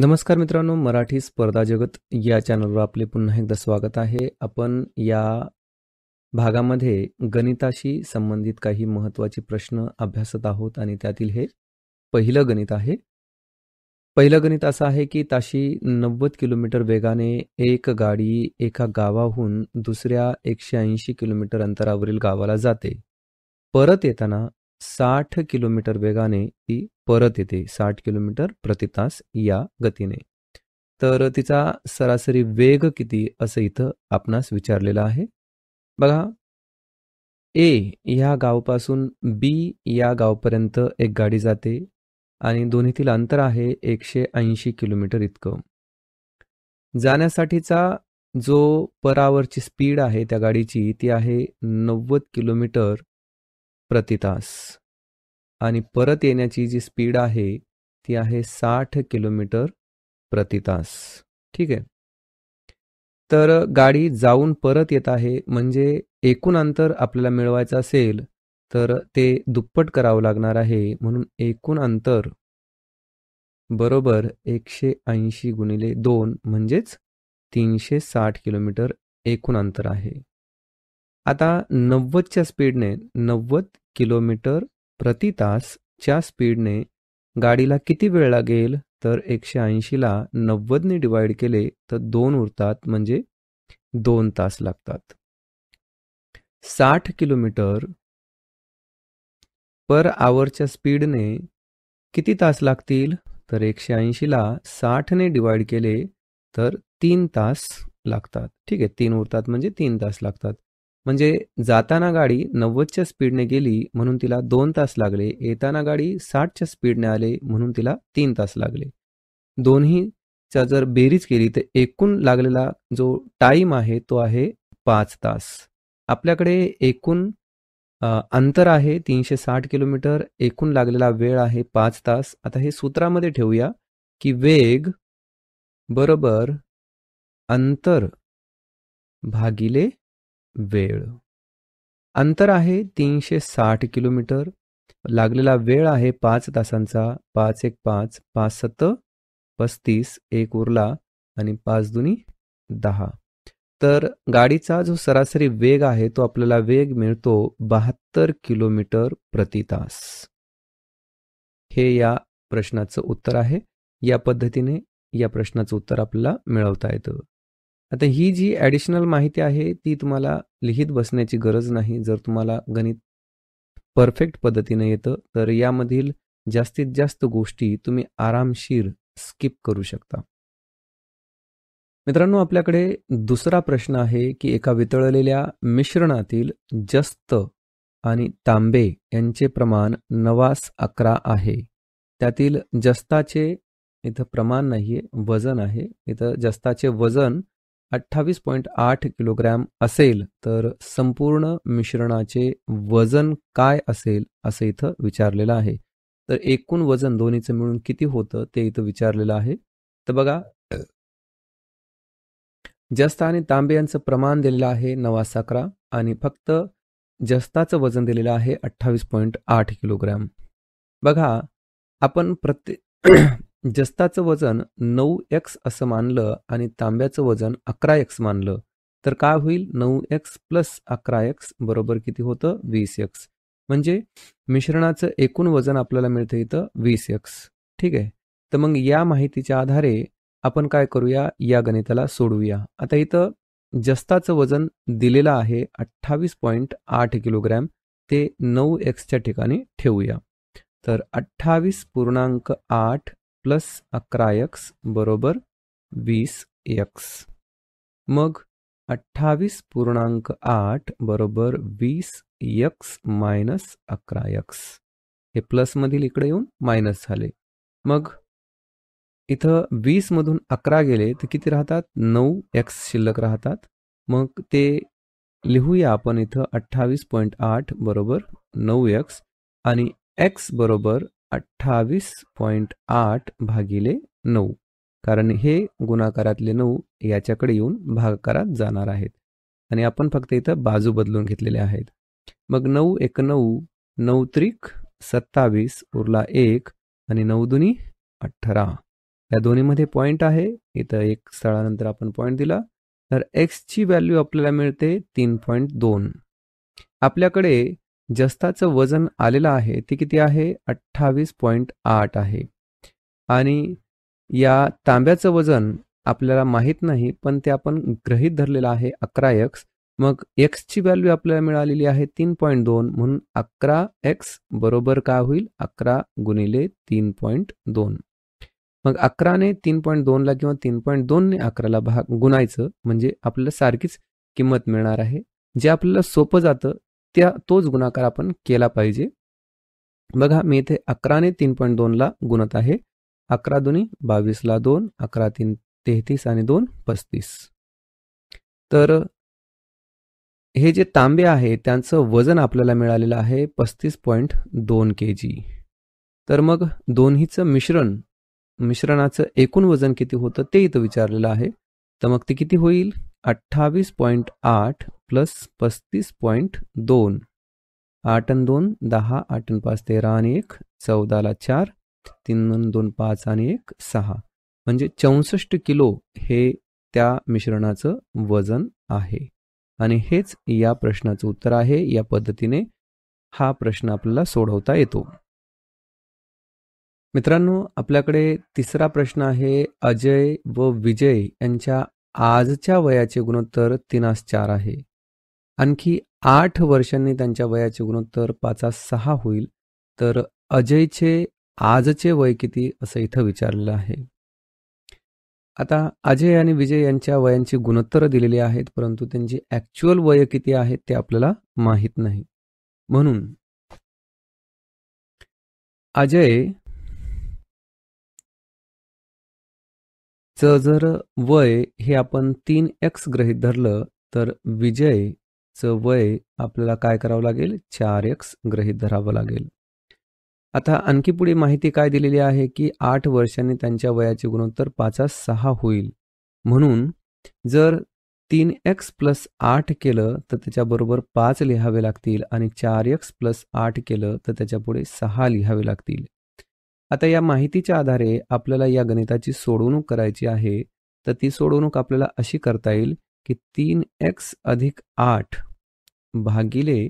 नमस्कार मित्रांनो मराठी स्पर्धा जगत या चॅनलवर आपले पुन्हा एकदा स्वागत आहे आपण या भागामध्ये गणिताशी संबंधित काही महत्त्वाचे प्रश्न अभ्यासत आहोत आणि त्यातील हे पहिलं गणित आहे पहिलं गणित असं आहे की ताशी नव्वद किलोमीटर वेगाने एक गाडी एका गावाहून दुसऱ्या एकशे ऐंशी किलोमीटर अंतरावरील गावाला जाते परत येताना साठ किलोमीटर वेगाने ती परत येते साठ किलोमीटर प्रतितास या गतीने तर तिचा सरासरी वेग किती असं इथं आपणास विचारलेलं आहे बघा ए ह्या गावपासून बी या गावपर्यंत एक गाडी जाते आणि दोन्हीतील अंतर आहे एकशे ऐंशी किलोमीटर इतकं जाण्यासाठीचा जो परावरची स्पीड आहे त्या गाडीची ती आहे नव्वद किलोमीटर प्रतितास आणि परत येण्याची जी स्पीड आहे ती आहे साठ किलोमीटर प्रतितास ठीक आहे तर गाडी जाऊन परत येत आहे म्हणजे एकूण अंतर आपल्याला मिळवायचं असेल तर ते दुप्पट करावं लागणार आहे म्हणून एकूण अंतर बरोबर एकशे ऐंशी गुणिले दोन म्हणजेच तीनशे साठ किलोमीटर एकूण अंतर आहे आता नव्वदच्या स्पीडने नव्वद किलोमीटर प्रति तास च्या स्पीडने गाडीला किती वेळ लागेल तर एकशे ऐंशीला नव्वदने डिवाइड केले तर दोन उरतात म्हणजे दोन तास लागतात साठ किलोमीटर पर आवरच्या स्पीडने किती तास लागतील तर एकशे ऐंशीला साठने डिवाइड केले तर तीन तास लागतात ठीक आहे तीन उरतात म्हणजे तीन तास लागतात म्हणजे जाताना गाडी नव्वदच्या स्पीडने गेली म्हणून तिला दोन तास लागले येताना गाडी साठच्या स्पीडने आले म्हणून तिला तीन तास लागले दोन्हीचा जर बेरीज केली तर एकूण लागलेला जो टाईम आहे तो आहे पाच तास आपल्याकडे एकूण अंतर आहे तीनशे साठ किलोमीटर एकूण लागलेला वेळ आहे पाच तास आता हे सूत्रामध्ये ठेवूया की वेग बरोबर अंतर भागिले वेळ अंतर आहे तीनशे साठ किलोमीटर लागलेला वेळ आहे पाच तासांचा पाच एक पाच पाच सत पस्तीस एक उरला आणि पाच दुनी दहा तर गाडीचा जो सरासरी वेग आहे तो आपल्याला वेग मिळतो बहात्तर किलोमीटर प्रति तास हे या प्रश्नाचं उत्तर आहे या पद्धतीने या प्रश्नाचं उत्तर आपल्याला मिळवता येतं आता ही जी ॲडिशनल माहिती आहे ती तुम्हाला लिहित बसण्याची गरज नाही जर तुम्हाला गणित परफेक्ट पद्धतीने येतं तर यामधील जास्तीत जास्त गोष्टी तुम्ही आरामशीर स्किप करू शकता मित्रांनो आपल्याकडे दुसरा प्रश्न आहे की एका वितळलेल्या मिश्रणातील जस्त आणि तांबे यांचे प्रमाण नवास अकरा आहे त्यातील जस्ताचे इथं प्रमाण नाही आहे वजन आहे इथं जस्ताचे वजन अठ्ठावीस पॉईंट आठ किलोग्रॅम असेल तर संपूर्ण मिश्रणाचे वजन काय असेल असं इथं विचारलेलं आहे तर एकूण वजन दोन्हीचं मिळून किती होतं ते इथं विचारलेलं आहे तर बघा जस्त आणि तांबे यांचं प्रमाण दिलेलं आहे नवा सकरा आणि फक्त जस्ताचं वजन दिलेलं आहे अठ्ठावीस पॉईंट आठ किलोग्रॅम बघा आपण प्रत्येक जस्ताचं वजन नऊ एक्स असं मानलं आणि तांब्याचं वजन अकरा एक्स मानलं तर काय होईल नऊ एक्स प्लस अकरा एक्स बरोबर किती होतं वीस एक्स म्हणजे मिश्रणाचं एकूण वजन आपल्याला मिळतं इथं वीस एक्स ठीक आहे तर मग या माहितीच्या आधारे आपण काय करूया या गणिताला सोडवूया आता इथं जस्ताचं वजन दिलेलं आहे अठ्ठावीस पॉईंट आठ किलोग्रॅम ते नऊ एक्सच्या ठिकाणी ठेवूया तर अठ्ठावीस पूर्णांक आठ प्लस अकरा एक्स बरोबर वीस एक्स मग अठ्ठावीस पूर्णांक आठ बरोबर वीस एक्स मायनस अकरा एक्स हे प्लसमधील इकडे येऊन मायनस झाले मग इथं वीसमधून अकरा गेले तर किती राहतात नऊ एक्स शिल्लक राहतात मग ते लिहूया आपण इथं अठ्ठावीस पॉईंट आठ बरोबर नऊ एक्स आणि एक्स बरोबर अठ्ठावीस पॉईंट आठ भागिले नऊ कारण हे गुणाकारातले नऊ याच्याकडे येऊन भागाकारात जाणार आहेत आणि आपण फक्त इथं बाजू बदलून घेतलेले आहेत मग नऊ एक नऊ नऊ त्रिक सत्तावीस उरला एक आणि नऊ दुनी अठरा या दोन्हीमध्ये पॉईंट आहे इथं एक स्थळानंतर आपण पॉईंट दिला तर एक्सची व्हॅल्यू आपल्याला मिळते तीन पॉईंट दोन आपल्याकडे जस्ताचं वजन आलेलं आहे ते किती आहे अठ्ठावीस पॉईंट आठ आहे आणि या तांब्याचं वजन आपल्याला माहीत नाही पण ते आपण ग्रहित धरलेलं आहे अकरा एक्स मग एक्सची व्हॅल्यू आपल्याला मिळालेली आहे तीन पॉईंट दोन म्हणून अकरा एक्स बरोबर काय होईल अकरा गुणिले तीन पॉईंट दोन मग अकराने तीन पॉईंट दोनला किंवा तीन पॉईंट दोनने अकराला भाग गुणायचं म्हणजे आपल्याला सारखीच किंमत मिळणार आहे जे आपल्याला सोपं जातं त्या तोच गुणाकार आपण केला पाहिजे बघा मी इथे अकराने तीन पॉईंट दोनला गुणत आहे अकरा दोन्ही बावीसला दोन अकरा तीन तेहतीस आणि दोन पस्तीस तर हे जे तांबे आहे त्यांचं वजन आपल्याला मिळालेलं आहे पस्तीस पॉईंट दोन के जी तर मग दोन्हीचं मिश्रण मिश्रणाचं एकूण वजन किती होतं ते इथं विचारलेलं आहे तर मग ते किती होईल अठ्ठावीस पॉईंट आठ प्लस पस्तीस पॉईंट दोन आठ आणि दोन दहा आठ आणि पाच तेरा आणि एक चौदाला चार तीन दोन पाच आणि एक सहा म्हणजे चौसष्ट किलो हे त्या मिश्रणाचं वजन आहे आणि हेच या प्रश्नाचं उत्तर आहे या पद्धतीने हा प्रश्न आपल्याला सोडवता येतो मित्रांनो आपल्याकडे तिसरा प्रश्न आहे अजय व विजय यांच्या आजच्या वयाचे गुणोत्तर तीनास चार आहे आणखी आठ वर्षांनी त्यांच्या वयाचे गुणोत्तर पाचा सहा होईल तर अजयचे आजचे वय किती असं इथं विचारलेलं आहे आता अजय आणि विजय यांच्या वयांची गुणोत्तर दिलेली आहेत परंतु त्यांची ॲक्च्युअल वय किती आहेत ते आपल्याला माहीत नाही म्हणून अजय च जर वय हे आपण तीन एक्स ग्रहित धरलं तर विजय चं वय आपल्याला काय करावं लागेल चार एक्स ग्रहित धरावं लागेल आता आणखी पुढे माहिती काय दिलेली आहे की आठ वर्षांनी त्यांच्या वयाचे गुणोत्तर पाचा सहा होईल म्हणून जर तीन एक्स प्लस आठ केलं तर त्याच्याबरोबर पाच लिहावे लागतील आणि चार एक्स प्लस आठ केलं तर त्याच्यापुढे सहा लिहावे लागतील आता या माहितीच्या आधारे आपल्याला या गणिताची सोडवणूक करायची आहे तर ती सोडवणूक आपल्याला अशी करता येईल की तीन एक्स अधिक आठ भागिले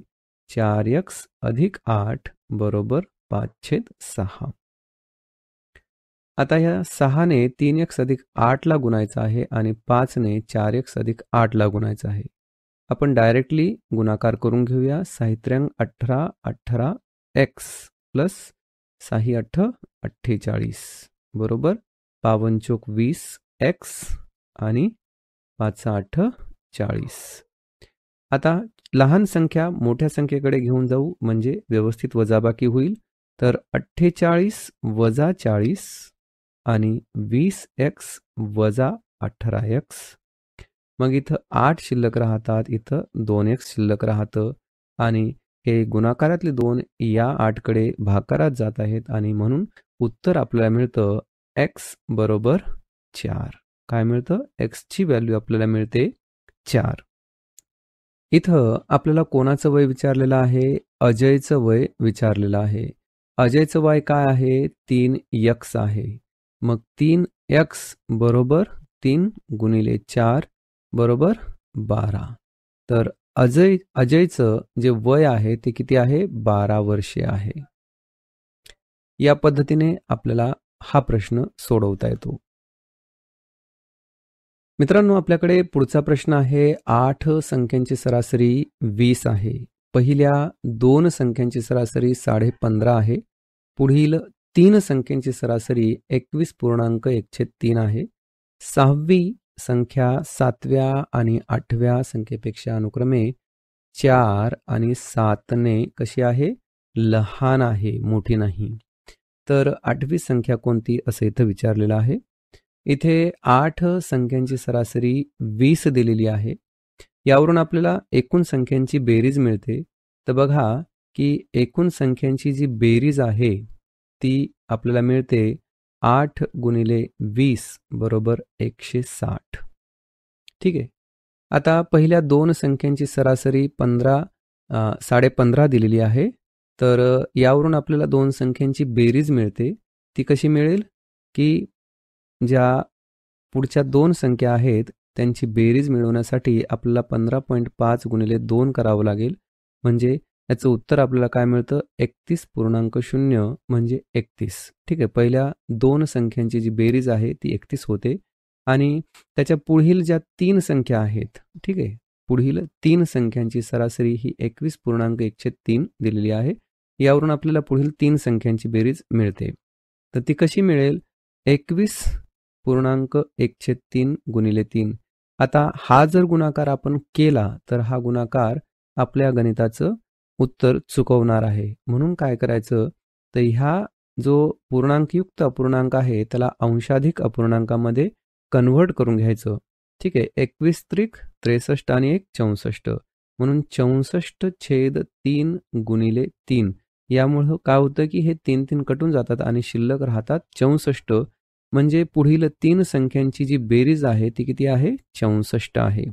चार यक्स अधिक आठ बरोबर पाच छेद सहा आता या सहाने तीन यक्स अधिक आठला गुणायचं आहे आणि पाचने चार यक्स अधिक आठला गुणायचं आहे आपण डायरेक्टली गुणाकार करून घेऊया साहित्र्यांग अठरा अठरा एक्स प्लस साही अठ अठ्ठेचाळीस बरोबर पावनचोक वीस एक्स आणि पाच अठ्ठ चाळीस आता लहान संख्या मोठ्या संख्येकडे घेऊन जाऊ म्हणजे व्यवस्थित वजाबाकी होईल तर अठ्ठेचाळीस वजा चाळीस आणि वीस एक्स वजा अठरा एक्स मग इथं आठ शिल्लक राहतात इथं दोन एक्स शिल्लक राहतं आणि हे गुणाकारातले दोन या आठकडे भाकारात जात आहेत आणि म्हणून उत्तर आपल्याला मिळतं एक्स बरोबर चार काय मिळतं एक्सची व्हॅल्यू आपल्याला मिळते चार इथं आपल्याला कोणाचं वय विचारलेलं आहे अजयचं वय विचारलेलं आहे अजयचं वय काय आहे तीन यक्स आहे मग तीन यक्स बरोबर तीन गुणिले चार बरोबर बारा तर अजय अजयचं जे वय आहे ते किती आहे बारा वर्षे आहे या पद्धतीने आपल्याला हा प्रश्न सोडवता येतो मित्रांनो आपल्याकडे पुढचा प्रश्न आहे आठ संख्यांची सरासरी वीस आहे पहिल्या दोन संख्यांची सरासरी साडे पंधरा आहे पुढील तीन संख्यांची सरासरी एकवीस पूर्णांक एकशे तीन आहे सहावी संख्या सातव्या आणि आठव्या संख्येपेक्षा अनुक्रमे चार आणि सातने कशी आहे लहान आहे मोठी नाही तर आठवी संख्या कोणती असं इथं विचारलेलं आहे इथे आठ संख्यांची सरासरी वीस दिलेली आहे यावरून आपल्याला एकूण संख्यांची बेरीज मिळते तर बघा की एकूण संख्यांची जी बेरीज आहे ती आपल्याला मिळते आठ गुणिले वीस बरोबर एकशे साठ ठीक आहे आता पहिल्या दोन संख्यांची सरासरी पंधरा साडेपंधरा दिलेली आहे तर यावरून आपल्याला दोन संख्यांची बेरीज मिळते ती कशी मिळेल की ज्या पुढच्या दोन संख्या आहेत त्यांची बेरीज मिळवण्यासाठी आपल्याला पंधरा पॉईंट पाच गुणिले दोन करावं लागेल म्हणजे याचं उत्तर आपल्याला काय मिळतं एकतीस पूर्णांक शून्य म्हणजे एकतीस ठीक आहे पहिल्या दोन संख्यांची जी बेरीज आहे ती एकतीस होते आणि त्याच्या पुढील ज्या तीन संख्या आहेत ठीक आहे पुढील तीन संख्यांची सरासरी ही एकवीस पूर्णांक एकशे तीन दिलेली आहे यावरून आपल्याला पुढील तीन संख्यांची बेरीज मिळते तर ती कशी मिळेल एकवीस पूर्णांक एकशे तीन गुणिले तीन आता हा जर गुणाकार आपण केला तर हा गुणाकार आपल्या गणिताचं उत्तर चुकवणार आहे म्हणून काय करायचं तर ह्या जो पूर्णांकयुक्त अपूर्णांक आहे त्याला अंशाधिक अपूर्णांकामध्ये कन्व्हर्ट करून घ्यायचं ठीक आहे एकवीस त्रिक त्रेसष्ट आणि एक चौसष्ट म्हणून चौसष्ट छेद तीन गुणिले तीन यामुळं काय होतं की हे तीन तीन कटून जातात आणि शिल्लक राहतात चौसष्ट म्हणजे पुढील तीन संख्यांची जी बेरीज आहे ती किती आहे चौसष्ट आहे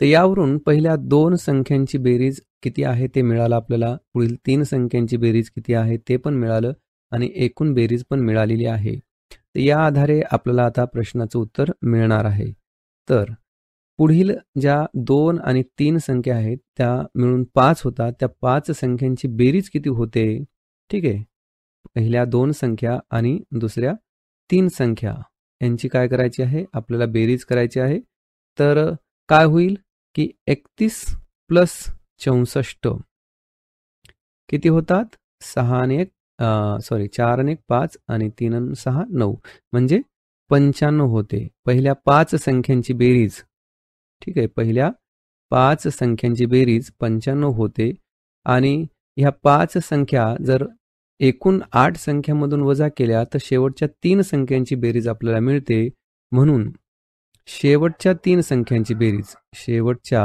तर यावरून पहिल्या दोन संख्यांची बेरीज किती आहे ते मिळालं आपल्याला पुढील तीन संख्यांची बेरीज किती आहे ते पण मिळालं आणि एकूण बेरीज पण मिळालेली आहे तर या आधारे आपल्याला आता प्रश्नाचं उत्तर मिळणार आहे तर पुढील ज्या दोन आणि तीन संख्या आहेत त्या मिळून पाच होतात त्या पाच संख्यांची बेरीज किती होते ठीक आहे पहिल्या दोन संख्या आणि दुसऱ्या तीन संख्या यांची काय करायची आहे आपल्याला बेरीज करायची आहे तर काय होईल की एकतीस प्लस चौसष्ट किती होतात सहा आणि एक सॉरी चार आणि एक पाच आणि तीन सहा नऊ म्हणजे पंच्याण्णव होते पहिल्या पाच संख्यांची बेरीज ठीक आहे पहिल्या पाच संख्यांची बेरीज पंच्याण्णव होते आणि ह्या पाच संख्या जर एकूण आठ संख्यामधून वजा केल्या तर शेवटच्या तीन संख्यांची बेरीज आपल्याला मिळते म्हणून शेवटच्या तीन संख्यांची बेरीज शेवटच्या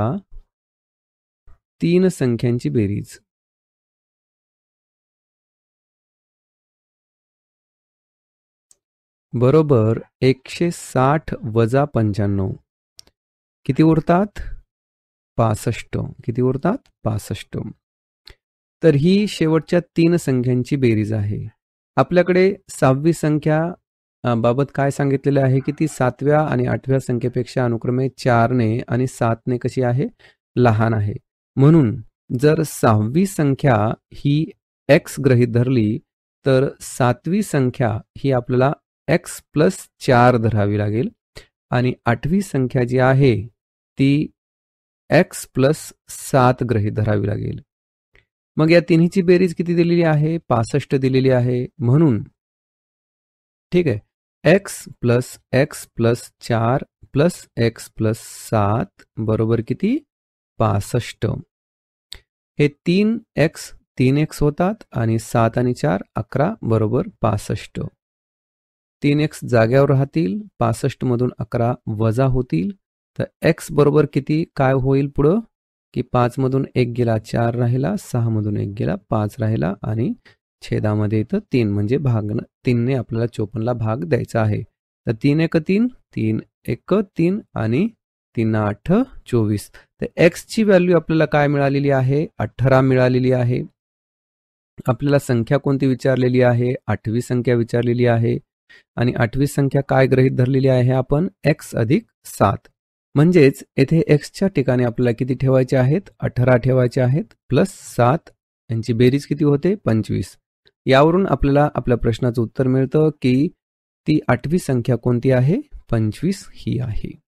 तीन संख्यांची बेरीज बरोबर एकशे साठ वजा पंच्याण्णव किती उरतात पासष्ट किती उरतात पासष्ट तर ही शेवटच्या तीन संख्यांची बेरीज आहे आपल्याकडे सहावी संख्या बाबत काय सांगितलेलं आहे की ती सातव्या आणि आठव्या संख्येपेक्षा अनुक्रमे चारने आणि सातने कशी आहे लहान आहे म्हणून जर सहावी संख्या ही एक्स ग्रहित धरली तर सातवी संख्या ही आपल्याला एक्स प्लस चार धरावी लागेल आणि आठवी संख्या जी आहे ती एक्स प्लस सात ग्रहित धरावी लागेल मग या तिन्हीची बेरीज किती दिलेली आहे पासष्ट दिलेली आहे म्हणून ठीक आहे एक्स प्लस एक्स प्लस चार प्लस एक्स प्लस सात बरोबर किती पासष्ट हे तीन एक्स तीन एक्स होतात आणि सात आणि चार अकरा बरोबर पासष्ट तीन एक्स जाग्यावर राहतील पासष्ट मधून अकरा वजा होतील तर एक्स बरोबर किती काय होईल पुढं की पाचमधून एक गेला चार राहिला सहामधून एक गेला पाच राहिला आणि छेदामध्ये इथं तीन म्हणजे भाग तीनने आपल्याला चोपन्नला भाग द्यायचा आहे तर तीन एक तीन तीन एक तीन आणि तीन आठ चोवीस तर एक्सची व्हॅल्यू आपल्याला काय मिळालेली आहे अठरा मिळालेली आहे आपल्याला संख्या कोणती विचारलेली आहे आठवी संख्या विचारलेली आहे आणि आठवी संख्या काय ग्रहित धरलेली आहे आपण एक्स अधिक सात म्हणजेच येथे एक्सच्या ठिकाणी आपल्याला किती ठेवायचे आहेत अठरा ठेवायचे आहेत प्लस सात यांची बेरीज किती होते पंचवीस यावरून आपल्याला आपल्या प्रश्नाचं उत्तर मिळतं की ती आठवी संख्या कोणती आहे पंचवीस ही आहे